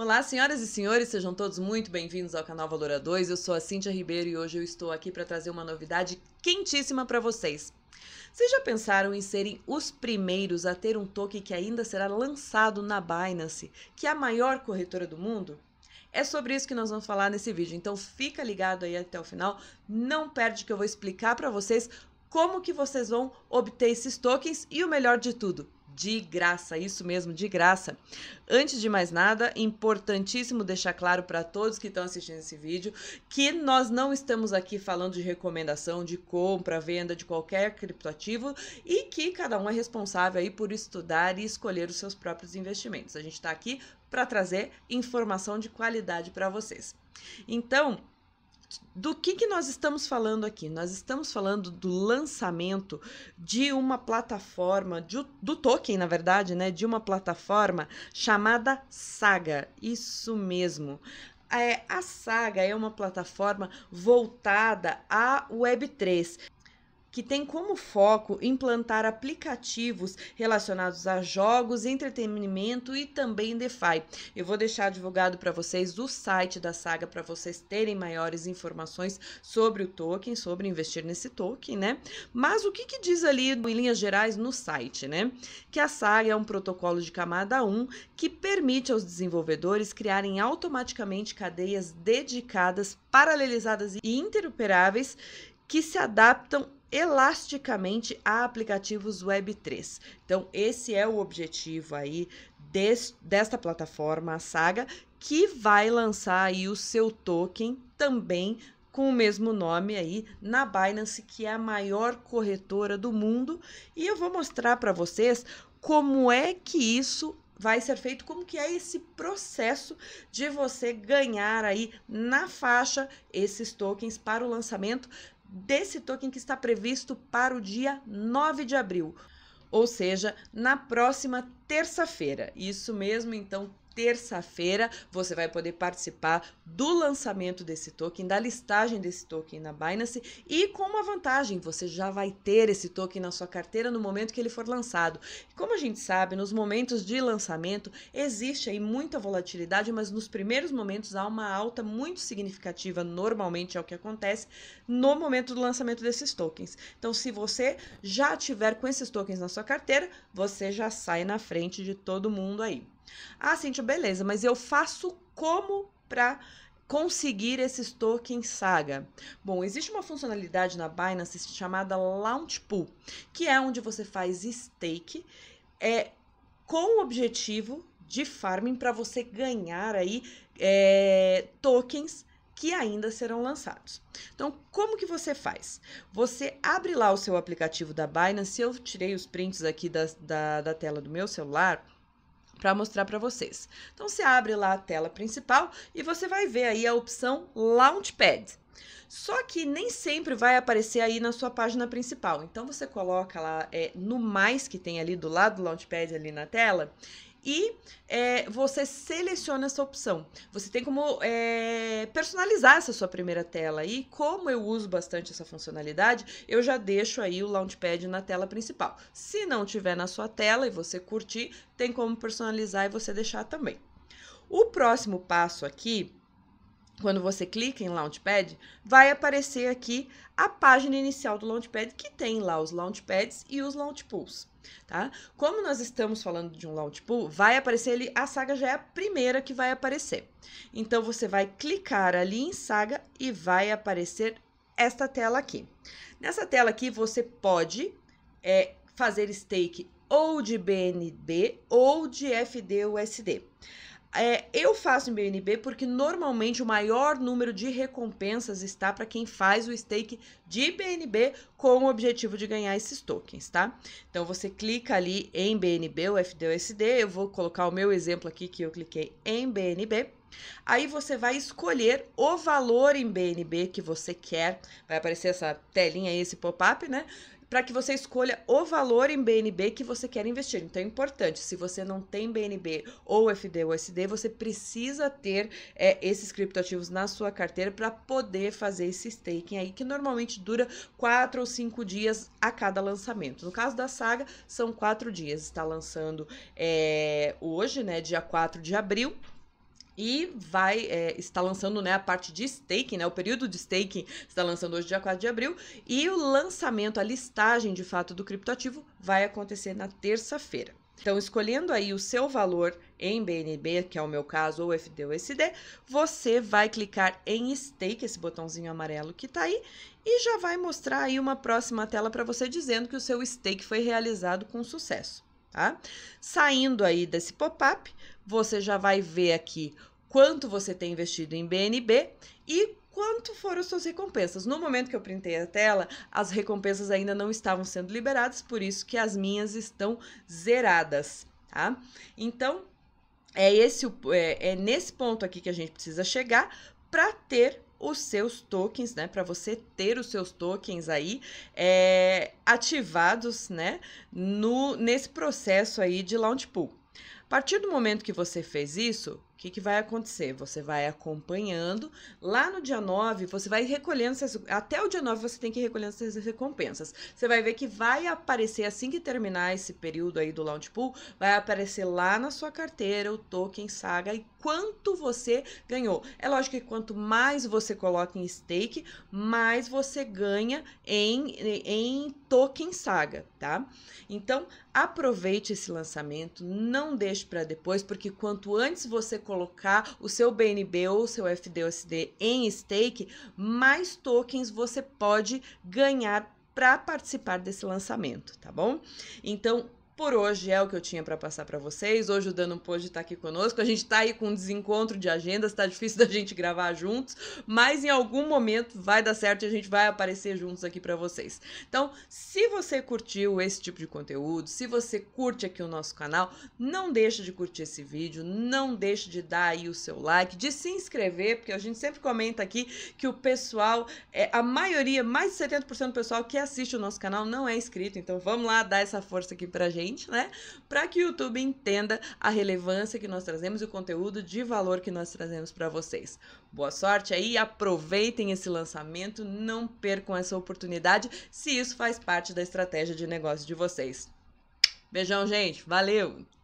Olá, senhoras e senhores, sejam todos muito bem-vindos ao canal Valora 2. Eu sou a Cintia Ribeiro e hoje eu estou aqui para trazer uma novidade quentíssima para vocês. Vocês já pensaram em serem os primeiros a ter um token que ainda será lançado na Binance, que é a maior corretora do mundo? É sobre isso que nós vamos falar nesse vídeo, então fica ligado aí até o final, não perde que eu vou explicar para vocês como que vocês vão obter esses tokens e o melhor de tudo, de graça, isso mesmo, de graça. Antes de mais nada, importantíssimo deixar claro para todos que estão assistindo esse vídeo que nós não estamos aqui falando de recomendação de compra, venda de qualquer criptoativo e que cada um é responsável aí por estudar e escolher os seus próprios investimentos. A gente está aqui para trazer informação de qualidade para vocês. Então, do que, que nós estamos falando aqui? Nós estamos falando do lançamento de uma plataforma, de, do token, na verdade, né? De uma plataforma chamada Saga. Isso mesmo. É, a Saga é uma plataforma voltada à Web3 que tem como foco implantar aplicativos relacionados a jogos, entretenimento e também DeFi. Eu vou deixar divulgado para vocês o site da saga para vocês terem maiores informações sobre o token, sobre investir nesse token, né? Mas o que, que diz ali em linhas gerais no site, né? Que a saga é um protocolo de camada 1 que permite aos desenvolvedores criarem automaticamente cadeias dedicadas, paralelizadas e interoperáveis que se adaptam elasticamente a aplicativos Web3. Então, esse é o objetivo aí des, desta plataforma, a Saga, que vai lançar aí o seu token também com o mesmo nome aí na Binance, que é a maior corretora do mundo, e eu vou mostrar para vocês como é que isso vai ser feito, como que é esse processo de você ganhar aí na faixa esses tokens para o lançamento desse token que está previsto para o dia 9 de abril, ou seja, na próxima terça-feira. Isso mesmo, então terça-feira, você vai poder participar do lançamento desse token, da listagem desse token na Binance e com uma vantagem, você já vai ter esse token na sua carteira no momento que ele for lançado. Como a gente sabe, nos momentos de lançamento existe aí muita volatilidade, mas nos primeiros momentos há uma alta muito significativa, normalmente é o que acontece no momento do lançamento desses tokens. Então, se você já tiver com esses tokens na sua carteira, você já sai na frente de todo mundo aí. Ah, Cintia, beleza, mas eu faço como para conseguir esses tokens Saga? Bom, existe uma funcionalidade na Binance chamada Launch Pool, que é onde você faz stake é, com o objetivo de farming para você ganhar aí é, tokens que ainda serão lançados. Então, como que você faz? Você abre lá o seu aplicativo da Binance, eu tirei os prints aqui da, da, da tela do meu celular, para mostrar para vocês. Então você abre lá a tela principal e você vai ver aí a opção Launchpad. Só que nem sempre vai aparecer aí na sua página principal. Então você coloca lá é, no mais que tem ali do lado do Launchpad ali na tela e é, você seleciona essa opção. Você tem como é, personalizar essa sua primeira tela e como eu uso bastante essa funcionalidade, eu já deixo aí o Launchpad na tela principal. Se não tiver na sua tela e você curtir, tem como personalizar e você deixar também. O próximo passo aqui quando você clica em Launchpad, vai aparecer aqui a página inicial do Launchpad, que tem lá os Launchpads e os Launchpools, tá? Como nós estamos falando de um Launchpool, vai aparecer ali, a saga já é a primeira que vai aparecer. Então, você vai clicar ali em saga e vai aparecer esta tela aqui. Nessa tela aqui, você pode é, fazer stake ou de BNB ou de FD USD. É, eu faço em BNB porque normalmente o maior número de recompensas está para quem faz o stake de BNB com o objetivo de ganhar esses tokens, tá? Então você clica ali em BNB o FDUSD, eu vou colocar o meu exemplo aqui que eu cliquei em BNB. Aí você vai escolher o valor em BNB que você quer. Vai aparecer essa telinha aí, esse pop-up, né? para que você escolha o valor em BNB que você quer investir. Então é importante, se você não tem BNB ou FD ou SD, você precisa ter é, esses criptoativos na sua carteira para poder fazer esse staking aí, que normalmente dura 4 ou 5 dias a cada lançamento. No caso da Saga, são 4 dias. Está lançando é, hoje, né, dia 4 de abril e vai é, está lançando né, a parte de staking, né, o período de staking está lançando hoje, dia 4 de abril, e o lançamento, a listagem de fato do criptoativo vai acontecer na terça-feira. Então, escolhendo aí o seu valor em BNB, que é o meu caso, ou SD você vai clicar em Stake, esse botãozinho amarelo que está aí, e já vai mostrar aí uma próxima tela para você dizendo que o seu stake foi realizado com sucesso. Tá? Saindo aí desse pop-up, você já vai ver aqui quanto você tem investido em BNB e quanto foram suas recompensas. No momento que eu printei a tela, as recompensas ainda não estavam sendo liberadas, por isso que as minhas estão zeradas, tá? Então, é, esse, é, é nesse ponto aqui que a gente precisa chegar para ter os seus tokens, né? Para você ter os seus tokens aí é, ativados, né? No, nesse processo aí de launch pool. A partir do momento que você fez isso, o que, que, vai acontecer? Você vai acompanhando. Lá no dia 9, você vai recolhendo. até o dia 9, você tem que ir recolhendo essas recompensas. Você vai ver que vai aparecer, assim que terminar esse período aí do Launch Pool, vai aparecer lá na sua carteira o token Saga e quanto você ganhou. É lógico que quanto mais você coloca em stake, mais você ganha em, em token Saga, tá? Então, aproveite esse lançamento, não deixe para depois, porque quanto antes você colocar o seu BNB ou o seu FDUSD em stake, mais tokens você pode ganhar para participar desse lançamento, tá bom? Então, por hoje é o que eu tinha para passar para vocês. Hoje o Dano não pôde estar tá aqui conosco. A gente está aí com um desencontro de agendas, está difícil da gente gravar juntos, mas em algum momento vai dar certo e a gente vai aparecer juntos aqui para vocês. Então, se você curtiu esse tipo de conteúdo, se você curte aqui o nosso canal, não deixe de curtir esse vídeo, não deixe de dar aí o seu like, de se inscrever, porque a gente sempre comenta aqui que o pessoal, é, a maioria, mais de 70% do pessoal que assiste o nosso canal não é inscrito. Então, vamos lá dar essa força aqui pra gente gente, né? Para que o YouTube entenda a relevância que nós trazemos e o conteúdo de valor que nós trazemos para vocês. Boa sorte aí, aproveitem esse lançamento, não percam essa oportunidade, se isso faz parte da estratégia de negócio de vocês. Beijão, gente. Valeu!